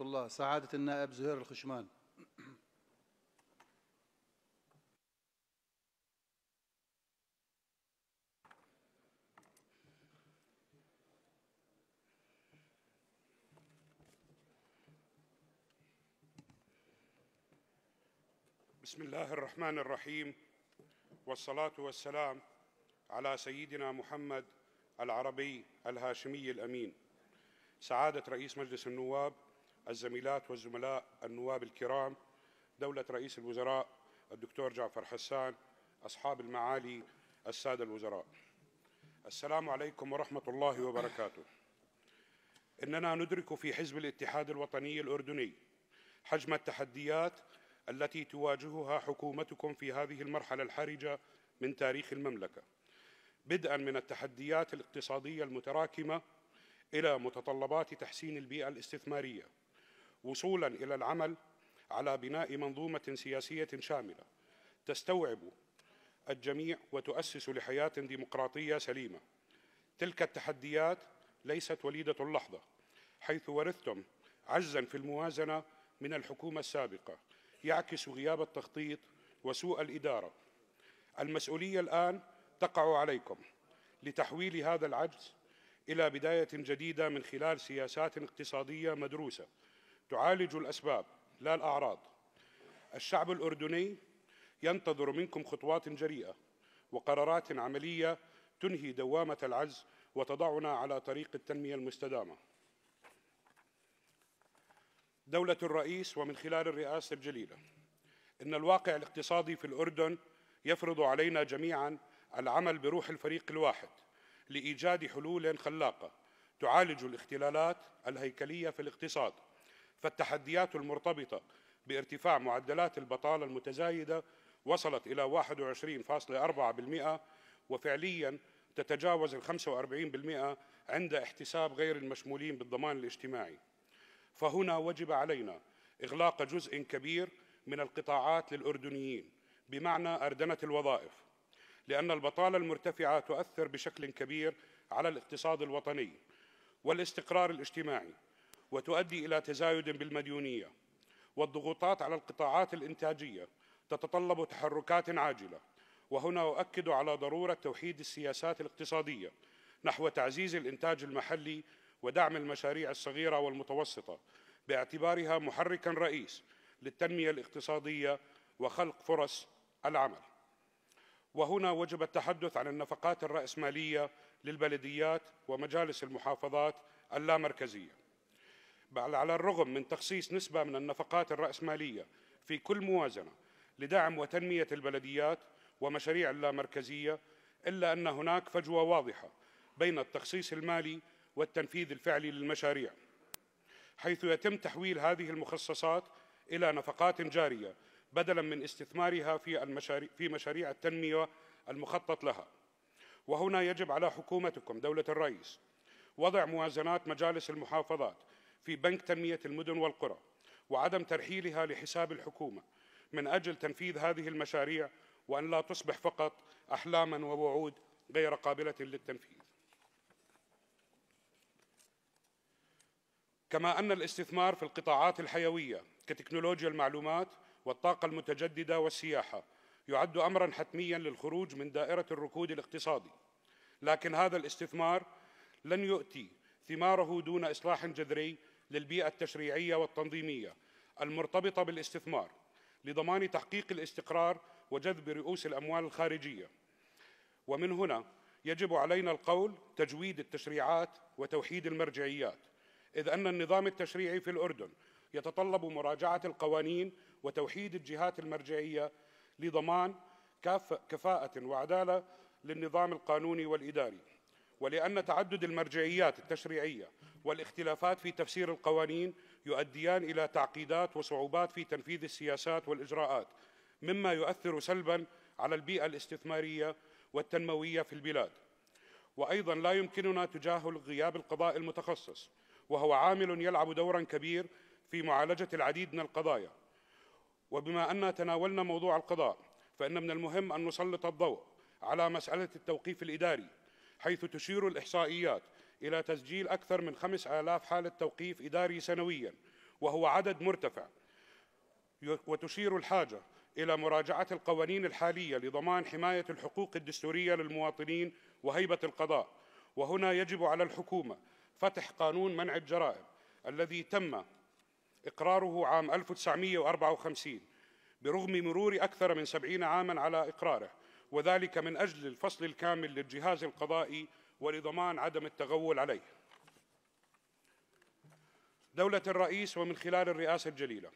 الله سعادة النائب زهير الخشمان بسم الله الرحمن الرحيم والصلاة والسلام على سيدنا محمد العربي الهاشمي الأمين سعادة رئيس مجلس النواب الزميلات والزملاء النواب الكرام دولة رئيس الوزراء الدكتور جعفر حسان أصحاب المعالي السادة الوزراء السلام عليكم ورحمة الله وبركاته إننا ندرك في حزب الاتحاد الوطني الأردني حجم التحديات التي تواجهها حكومتكم في هذه المرحلة الحرجة من تاريخ المملكة بدءا من التحديات الاقتصادية المتراكمة إلى متطلبات تحسين البيئة الاستثمارية وصولا الى العمل على بناء منظومه سياسيه شامله تستوعب الجميع وتؤسس لحياه ديمقراطيه سليمه تلك التحديات ليست وليده اللحظه حيث ورثتم عجزا في الموازنه من الحكومه السابقه يعكس غياب التخطيط وسوء الاداره المسؤوليه الان تقع عليكم لتحويل هذا العجز الى بدايه جديده من خلال سياسات اقتصاديه مدروسه تعالج الأسباب لا الأعراض الشعب الأردني ينتظر منكم خطوات جريئة وقرارات عملية تنهي دوامة العز وتضعنا على طريق التنمية المستدامة دولة الرئيس ومن خلال الرئاسة الجليلة إن الواقع الاقتصادي في الأردن يفرض علينا جميعاً العمل بروح الفريق الواحد لإيجاد حلول خلاقة تعالج الاختلالات الهيكلية في الاقتصاد فالتحديات المرتبطة بارتفاع معدلات البطالة المتزايدة وصلت إلى 21.4% وفعليا تتجاوز ال 45% عند احتساب غير المشمولين بالضمان الاجتماعي فهنا وجب علينا إغلاق جزء كبير من القطاعات للأردنيين بمعنى أردنة الوظائف لأن البطالة المرتفعة تؤثر بشكل كبير على الاقتصاد الوطني والاستقرار الاجتماعي وتؤدي إلى تزايد بالمديونية والضغوطات على القطاعات الإنتاجية تتطلب تحركات عاجلة وهنا أؤكد على ضرورة توحيد السياسات الاقتصادية نحو تعزيز الإنتاج المحلي ودعم المشاريع الصغيرة والمتوسطة باعتبارها محركاً رئيس للتنمية الاقتصادية وخلق فرص العمل وهنا وجب التحدث عن النفقات الرأسمالية للبلديات ومجالس المحافظات اللامركزية بل على الرغم من تخصيص نسبة من النفقات الرأسمالية في كل موازنة لدعم وتنمية البلديات ومشاريع اللامركزية إلا أن هناك فجوة واضحة بين التخصيص المالي والتنفيذ الفعلي للمشاريع حيث يتم تحويل هذه المخصصات إلى نفقات جارية بدلاً من استثمارها في, المشاريع في مشاريع التنمية المخطط لها وهنا يجب على حكومتكم دولة الرئيس وضع موازنات مجالس المحافظات في بنك تنمية المدن والقرى وعدم ترحيلها لحساب الحكومة من أجل تنفيذ هذه المشاريع وأن لا تصبح فقط أحلاما ووعود غير قابلة للتنفيذ كما أن الاستثمار في القطاعات الحيوية كتكنولوجيا المعلومات والطاقة المتجددة والسياحة يعد أمرا حتميا للخروج من دائرة الركود الاقتصادي لكن هذا الاستثمار لن يؤتي ثماره دون إصلاح جذري للبيئة التشريعية والتنظيمية المرتبطة بالاستثمار لضمان تحقيق الاستقرار وجذب رؤوس الأموال الخارجية ومن هنا يجب علينا القول تجويد التشريعات وتوحيد المرجعيات إذ أن النظام التشريعي في الأردن يتطلب مراجعة القوانين وتوحيد الجهات المرجعية لضمان كفاءة وعدالة للنظام القانوني والإداري ولأن تعدد المرجعيات التشريعية والاختلافات في تفسير القوانين يؤديان إلى تعقيدات وصعوبات في تنفيذ السياسات والإجراءات مما يؤثر سلباً على البيئة الاستثمارية والتنموية في البلاد وأيضا لا يمكننا تجاهل غياب القضاء المتخصص وهو عامل يلعب دورا كبير في معالجة العديد من القضايا وبما أننا تناولنا موضوع القضاء فإن من المهم أن نسلط الضوء على مسألة التوقيف الإداري حيث تشير الإحصائيات إلى تسجيل أكثر من 5000 حالة توقيف إداري سنوياً وهو عدد مرتفع وتشير الحاجة إلى مراجعة القوانين الحالية لضمان حماية الحقوق الدستورية للمواطنين وهيبة القضاء وهنا يجب على الحكومة فتح قانون منع الجرائم الذي تم إقراره عام 1954 برغم مرور أكثر من سبعين عاماً على إقراره وذلك من أجل الفصل الكامل للجهاز القضائي ولضمان عدم التغول عليه دولة الرئيس ومن خلال الرئاسة الجليلة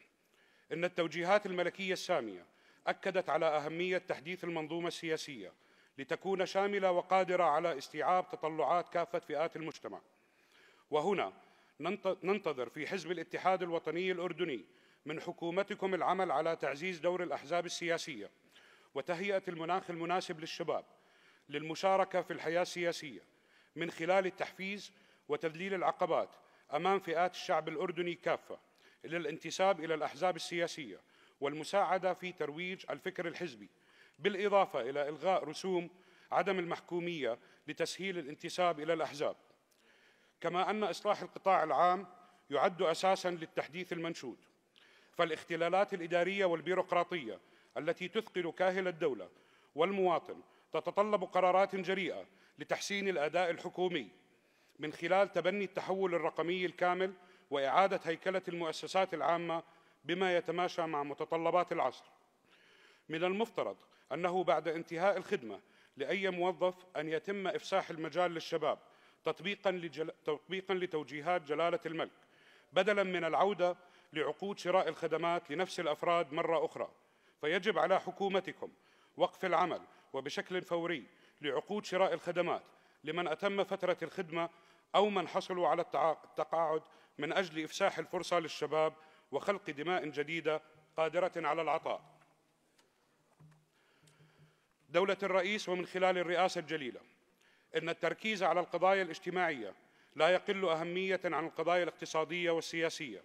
إن التوجيهات الملكية السامية أكدت على أهمية تحديث المنظومة السياسية لتكون شاملة وقادرة على استيعاب تطلعات كافة فئات المجتمع وهنا ننتظر في حزب الاتحاد الوطني الأردني من حكومتكم العمل على تعزيز دور الأحزاب السياسية وتهيئة المناخ المناسب للشباب للمشاركة في الحياة السياسية من خلال التحفيز وتذليل العقبات أمام فئات الشعب الأردني كافة للانتساب إلى الأحزاب السياسية والمساعدة في ترويج الفكر الحزبي بالإضافة إلى إلغاء رسوم عدم المحكومية لتسهيل الانتساب إلى الأحزاب كما أن إصلاح القطاع العام يعد أساساً للتحديث المنشود فالاختلالات الإدارية والبيروقراطية التي تثقل كاهل الدولة والمواطن تتطلب قرارات جريئة لتحسين الأداء الحكومي من خلال تبني التحول الرقمي الكامل وإعادة هيكلة المؤسسات العامة بما يتماشى مع متطلبات العصر من المفترض أنه بعد انتهاء الخدمة لأي موظف أن يتم إفساح المجال للشباب تطبيقاً, لجل... تطبيقا لتوجيهات جلالة الملك بدلاً من العودة لعقود شراء الخدمات لنفس الأفراد مرة أخرى فيجب على حكومتكم وقف العمل وبشكل فوري لعقود شراء الخدمات لمن أتم فترة الخدمة أو من حصلوا على التقاعد من أجل إفساح الفرصة للشباب وخلق دماء جديدة قادرة على العطاء دولة الرئيس ومن خلال الرئاسة الجليلة إن التركيز على القضايا الاجتماعية لا يقل أهمية عن القضايا الاقتصادية والسياسية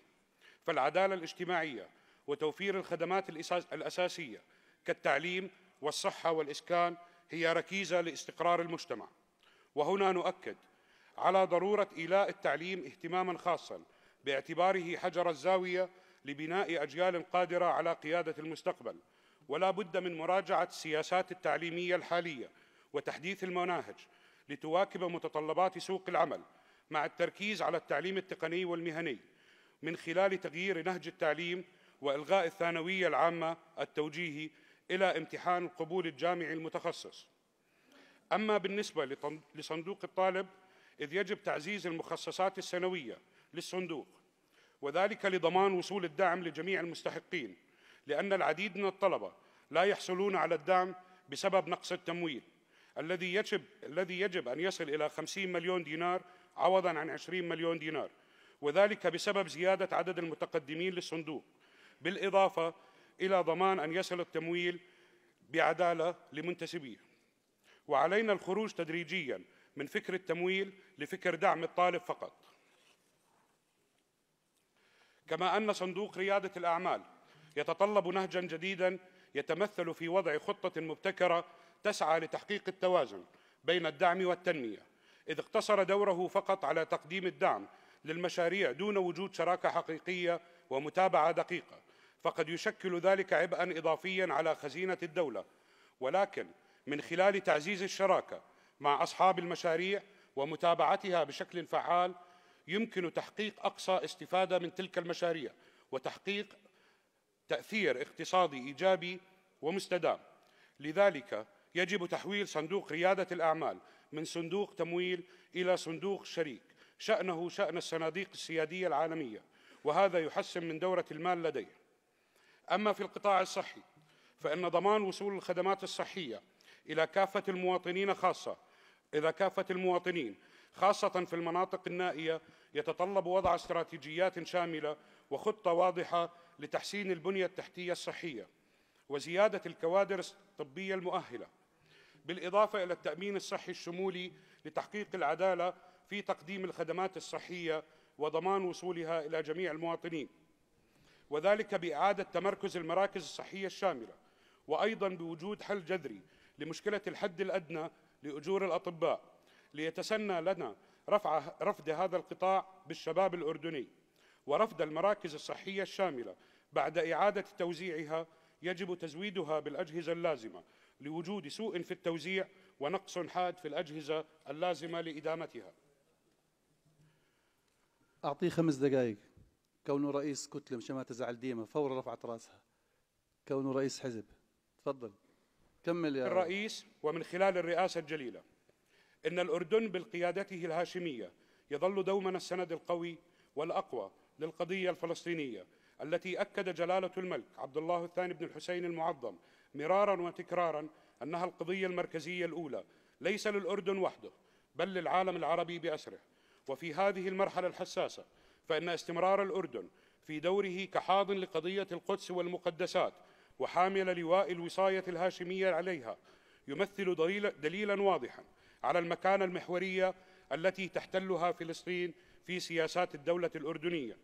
فالعدالة الاجتماعية وتوفير الخدمات الأساسية كالتعليم والصحة والإسكان هي ركيزة لاستقرار المجتمع وهنا نؤكد على ضرورة إيلاء التعليم اهتماما خاصا باعتباره حجر الزاوية لبناء أجيال قادرة على قيادة المستقبل ولا بد من مراجعة السياسات التعليمية الحالية وتحديث المناهج لتواكب متطلبات سوق العمل مع التركيز على التعليم التقني والمهني من خلال تغيير نهج التعليم وإلغاء الثانوية العامة التوجيهي إلى امتحان القبول الجامعي المتخصص أما بالنسبة لصندوق الطالب إذ يجب تعزيز المخصصات السنوية للصندوق وذلك لضمان وصول الدعم لجميع المستحقين لأن العديد من الطلبة لا يحصلون على الدعم بسبب نقص التمويل الذي يجب الذي يجب ان يصل الى 50 مليون دينار عوضا عن 20 مليون دينار وذلك بسبب زياده عدد المتقدمين للصندوق بالإضافة إلى ضمان أن يصل التمويل بعدالة لمنتسبيه وعلينا الخروج تدريجيا من فكر التمويل لفكر دعم الطالب فقط كما أن صندوق ريادة الأعمال يتطلب نهجا جديدا يتمثل في وضع خطة مبتكرة تسعى لتحقيق التوازن بين الدعم والتنمية إذ اقتصر دوره فقط على تقديم الدعم للمشاريع دون وجود شراكة حقيقية ومتابعة دقيقة فقد يشكل ذلك عبئا اضافيا على خزينه الدوله ولكن من خلال تعزيز الشراكه مع اصحاب المشاريع ومتابعتها بشكل فعال يمكن تحقيق اقصى استفاده من تلك المشاريع وتحقيق تاثير اقتصادي ايجابي ومستدام لذلك يجب تحويل صندوق رياده الاعمال من صندوق تمويل الى صندوق شريك شانه شان الصناديق السياديه العالميه وهذا يحسن من دوره المال لديه أما في القطاع الصحي فإن ضمان وصول الخدمات الصحية إلى كافة المواطنين خاصة إلى كافة المواطنين خاصة في المناطق النائية يتطلب وضع استراتيجيات شاملة وخطة واضحة لتحسين البنية التحتية الصحية وزيادة الكوادر الطبية المؤهلة بالإضافة إلى التأمين الصحي الشمولي لتحقيق العدالة في تقديم الخدمات الصحية وضمان وصولها إلى جميع المواطنين وذلك بإعادة تمركز المراكز الصحية الشاملة وأيضا بوجود حل جذري لمشكلة الحد الأدنى لأجور الأطباء ليتسنى لنا رفع رفد هذا القطاع بالشباب الأردني ورفض المراكز الصحية الشاملة بعد إعادة توزيعها يجب تزويدها بالأجهزة اللازمة لوجود سوء في التوزيع ونقص حاد في الأجهزة اللازمة لإدامتها أعطيه خمس دقائق كونه رئيس كتلة مشان ما تزعل ديما فورا رفعت راسها كونه رئيس حزب تفضل كمل يا الرئيس ومن خلال الرئاسة الجليلة إن الأردن بالقيادته الهاشمية يظل دوما السند القوي والأقوى للقضية الفلسطينية التي أكد جلالة الملك عبد الله الثاني بن الحسين المعظم مرارا وتكرارا أنها القضية المركزية الأولى ليس للأردن وحده بل للعالم العربي بأسره وفي هذه المرحلة الحساسة فإن استمرار الأردن في دوره كحاضن لقضية القدس والمقدسات وحامل لواء الوصاية الهاشمية عليها يمثل دليلا واضحا على المكانة المحورية التي تحتلها فلسطين في سياسات الدولة الأردنية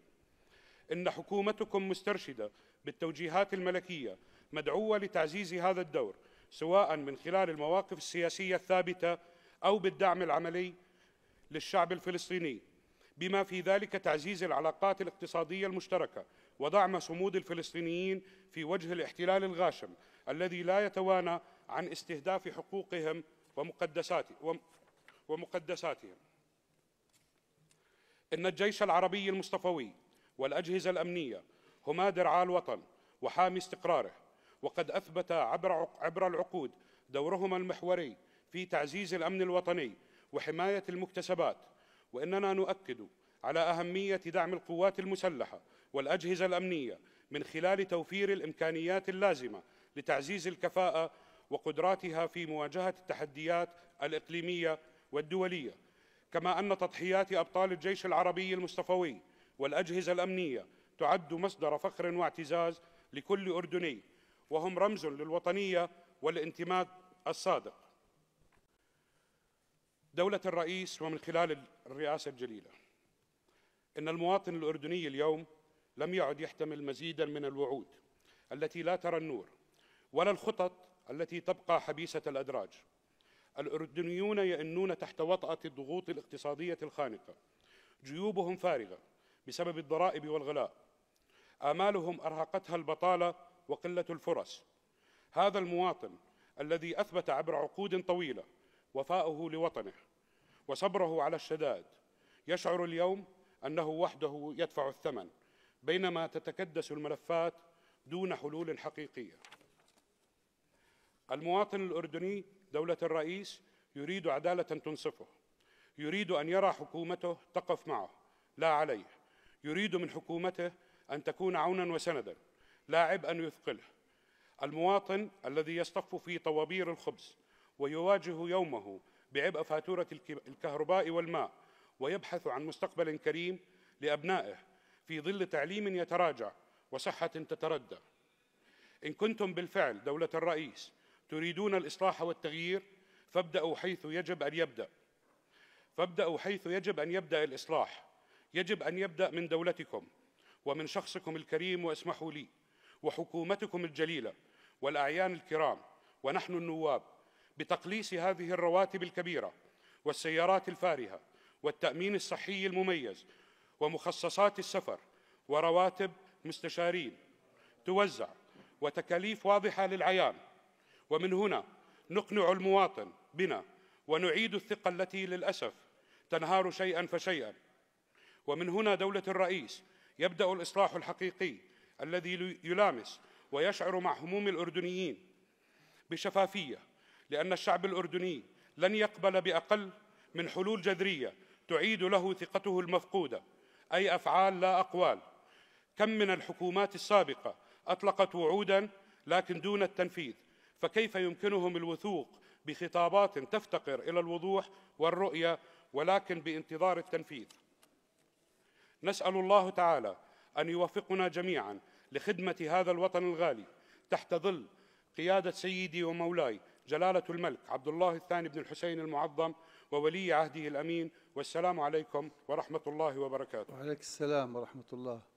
إن حكومتكم مسترشدة بالتوجيهات الملكية مدعوة لتعزيز هذا الدور سواء من خلال المواقف السياسية الثابتة أو بالدعم العملي للشعب الفلسطيني بما في ذلك تعزيز العلاقات الاقتصادية المشتركة ودعم صمود الفلسطينيين في وجه الاحتلال الغاشم الذي لا يتوانى عن استهداف حقوقهم ومقدساتهم إن الجيش العربي المصطفوي والأجهزة الأمنية هما درعا الوطن وحامي استقراره وقد أثبت عبر, عبر العقود دورهما المحوري في تعزيز الأمن الوطني وحماية المكتسبات وإننا نؤكد على أهمية دعم القوات المسلحة والأجهزة الأمنية من خلال توفير الإمكانيات اللازمة لتعزيز الكفاءة وقدراتها في مواجهة التحديات الإقليمية والدولية كما أن تضحيات أبطال الجيش العربي المصطفوي والأجهزة الأمنية تعد مصدر فخر واعتزاز لكل أردني وهم رمز للوطنية والانتماء الصادق دولة الرئيس ومن خلال الرئاسة الجليلة إن المواطن الأردني اليوم لم يعد يحتمل مزيدا من الوعود التي لا ترى النور ولا الخطط التي تبقى حبيسة الأدراج الأردنيون يئنون تحت وطأة الضغوط الاقتصادية الخانقة جيوبهم فارغة بسبب الضرائب والغلاء آمالهم أرهقتها البطالة وقلة الفرص هذا المواطن الذي أثبت عبر عقود طويلة وفاؤه لوطنه وصبره على الشدائد يشعر اليوم انه وحده يدفع الثمن بينما تتكدس الملفات دون حلول حقيقيه المواطن الاردني دوله الرئيس يريد عداله تنصفه يريد ان يرى حكومته تقف معه لا عليه يريد من حكومته ان تكون عونا وسندا لا عبئا يثقله المواطن الذي يصطف في طوابير الخبز ويواجه يومه بعبء فاتورة الكهرباء والماء ويبحث عن مستقبل كريم لأبنائه في ظل تعليم يتراجع وصحة تتردى إن كنتم بالفعل دولة الرئيس تريدون الإصلاح والتغيير فابدأوا حيث يجب أن يبدأ فابدأوا حيث يجب أن يبدأ الإصلاح يجب أن يبدأ من دولتكم ومن شخصكم الكريم واسمحوا لي وحكومتكم الجليلة والأعيان الكرام ونحن النواب بتقليص هذه الرواتب الكبيره والسيارات الفارهه والتامين الصحي المميز ومخصصات السفر ورواتب مستشارين توزع وتكاليف واضحه للعيان ومن هنا نقنع المواطن بنا ونعيد الثقه التي للاسف تنهار شيئا فشيئا ومن هنا دوله الرئيس يبدا الاصلاح الحقيقي الذي يلامس ويشعر مع هموم الاردنيين بشفافيه لأن الشعب الأردني لن يقبل بأقل من حلول جذرية تعيد له ثقته المفقودة أي أفعال لا أقوال كم من الحكومات السابقة أطلقت وعوداً لكن دون التنفيذ فكيف يمكنهم الوثوق بخطابات تفتقر إلى الوضوح والرؤية ولكن بانتظار التنفيذ نسأل الله تعالى أن يوفقنا جميعاً لخدمة هذا الوطن الغالي تحت ظل قيادة سيدي ومولاي جلالة الملك عبد الله الثاني بن الحسين المعظم وولي عهده الأمين والسلام عليكم ورحمة الله وبركاته وعليك السلام ورحمة الله